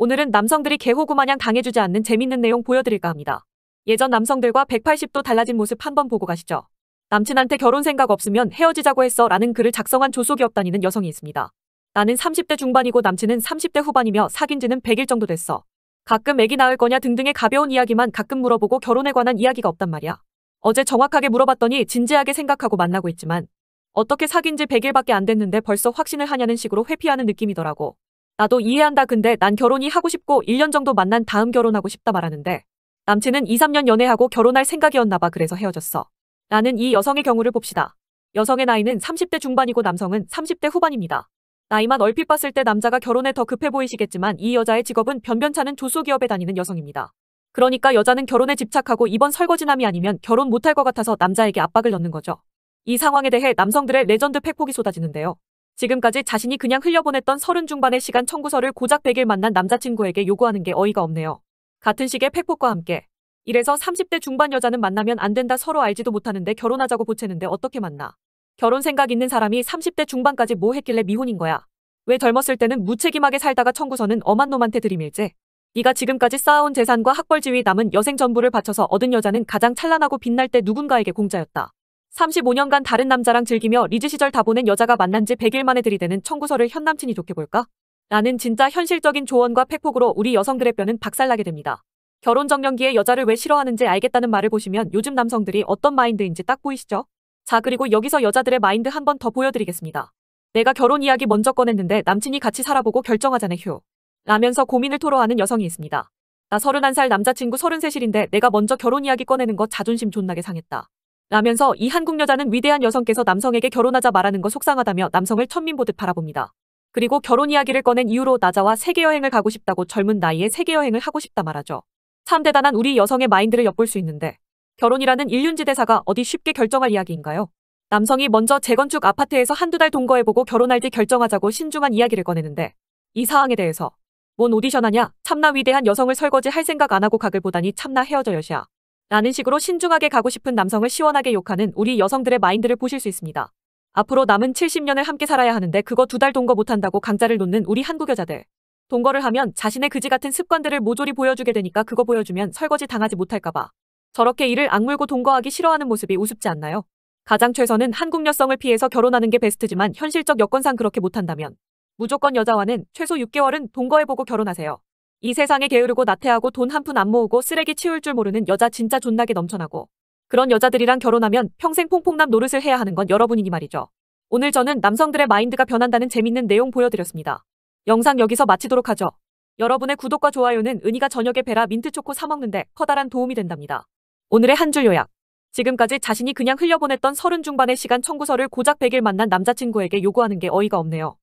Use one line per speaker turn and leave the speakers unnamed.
오늘은 남성들이 개호구 마냥 당해주지 않는 재밌는 내용 보여드릴까 합니다. 예전 남성들과 180도 달라진 모습 한번 보고 가시죠. 남친한테 결혼 생각 없으면 헤어지자고 했어 라는 글을 작성한 조속이업 다니는 여성이 있습니다. 나는 30대 중반이고 남친은 30대 후반이며 사귄 지는 100일 정도 됐어. 가끔 애기 낳을 거냐 등등의 가벼운 이야기만 가끔 물어보고 결혼에 관한 이야기가 없단 말이야. 어제 정확하게 물어봤더니 진지하게 생각하고 만나고 있지만 어떻게 사귄 지 100일밖에 안 됐는데 벌써 확신을 하냐는 식으로 회피하는 느낌이더라고. 나도 이해한다 근데 난 결혼이 하고 싶고 1년 정도 만난 다음 결혼하고 싶다 말하는데 남친은 2, 3년 연애하고 결혼할 생각이었나봐 그래서 헤어졌어. 나는 이 여성의 경우를 봅시다. 여성의 나이는 30대 중반이고 남성은 30대 후반입니다. 나이만 얼핏 봤을 때 남자가 결혼에 더 급해 보이시겠지만 이 여자의 직업은 변변찮은 조수기업에 다니는 여성입니다. 그러니까 여자는 결혼에 집착하고 이번 설거지남이 아니면 결혼 못할 것 같아서 남자에게 압박을 넣는 거죠. 이 상황에 대해 남성들의 레전드 팩폭이 쏟아지는데요. 지금까지 자신이 그냥 흘려보냈던 서른 중반의 시간 청구서를 고작 100일 만난 남자친구에게 요구하는 게 어이가 없네요. 같은 시기에 팩폭과 함께 이래서 30대 중반 여자는 만나면 안 된다 서로 알지도 못하는데 결혼하자고 보채는데 어떻게 만나. 결혼 생각 있는 사람이 30대 중반까지 뭐 했길래 미혼인 거야. 왜 젊었을 때는 무책임하게 살다가 청구서는 엄한 놈한테 들이밀지. 네가 지금까지 쌓아온 재산과 학벌 지위 남은 여생 전부를 바쳐서 얻은 여자는 가장 찬란하고 빛날 때 누군가에게 공짜였다. 35년간 다른 남자랑 즐기며 리즈 시절 다 보낸 여자가 만난 지 100일 만에 들이대는 청구서를 현 남친이 좋게 볼까? 라는 진짜 현실적인 조언과 팩폭으로 우리 여성들의 뼈는 박살나게 됩니다. 결혼 정년기에 여자를 왜 싫어하는지 알겠다는 말을 보시면 요즘 남성들이 어떤 마인드인지 딱 보이시죠? 자 그리고 여기서 여자들의 마인드 한 번 더 보여드리겠습니다. 내가 결혼 이야기 먼저 꺼냈는데 남친이 같이 살아보고 결정하자네 휴. 라면서 고민을 토로하는 여성이 있습니다. 나 31살 남자친구 33실인데 내가 먼저 결혼 이야기 꺼내는 거 자존심 존나게 상했다. 라면서 이 한국 여자는 위대한 여성께서 남성에게 결혼하자 말하는 거 속상하다며 남성을 천민 보듯 바라봅니다. 그리고 결혼 이야기를 꺼낸 이후로 나자와 세계 여행을 가고 싶다고 젊은 나이에 세계 여행을 하고 싶다 말하죠. 참 대단한 우리 여성의 마인드를 엿볼 수 있는데 결혼이라는 일륜지대사가 어디 쉽게 결정할 이야기인가요? 남성이 먼저 재건축 아파트에서 한두 달 동거해보고 결혼할지 결정하자고 신중한 이야기를 꺼내는데 이 사항에 대해서 뭔 오디션 하냐 참나 위대한 여성을 설거지 할 생각 안 하고 각을 보다니 참나 헤어져 여시야. 라는 식으로 신중하게 가고 싶은 남성을 시원하게 욕하는 우리 여성들의 마인드를 보실 수 있습니다. 앞으로 남은 70년을 함께 살아야 하는데 그거 두 달 동거 못한다고 강자를 놓는 우리 한국 여자들. 동거를 하면 자신의 그지 같은 습관들을 모조리 보여주게 되니까 그거 보여주면 설거지 당하지 못할까봐. 저렇게 이를 악물고 동거하기 싫어하는 모습이 우습지 않나요? 가장 최선은 한국 여성을 피해서 결혼하는 게 베스트지만 현실적 여건상 그렇게 못한다면 무조건 여자와는 최소 6개월은 동거해보고 결혼하세요. 이 세상에 게으르고 나태하고 돈 한 푼 안 모으고 쓰레기 치울 줄 모르는 여자 진짜 존나게 넘쳐나고 그런 여자들이랑 결혼하면 평생 퐁퐁남 노릇을 해야 하는 건 여러분이니 말이죠. 오늘 저는 남성들의 마인드가 변한다는 재밌는 내용 보여드렸습니다. 영상 여기서 마치도록 하죠. 여러분의 구독과 좋아요는 은희가 저녁에 베라 민트초코 사먹는데 커다란 도움이 된답니다. 오늘의 한 줄 요약. 지금까지 자신이 그냥 흘려보냈던 서른 중반의 시간 청구서를 고작 100일 만난 남자친구에게 요구하는 게 어이가 없네요.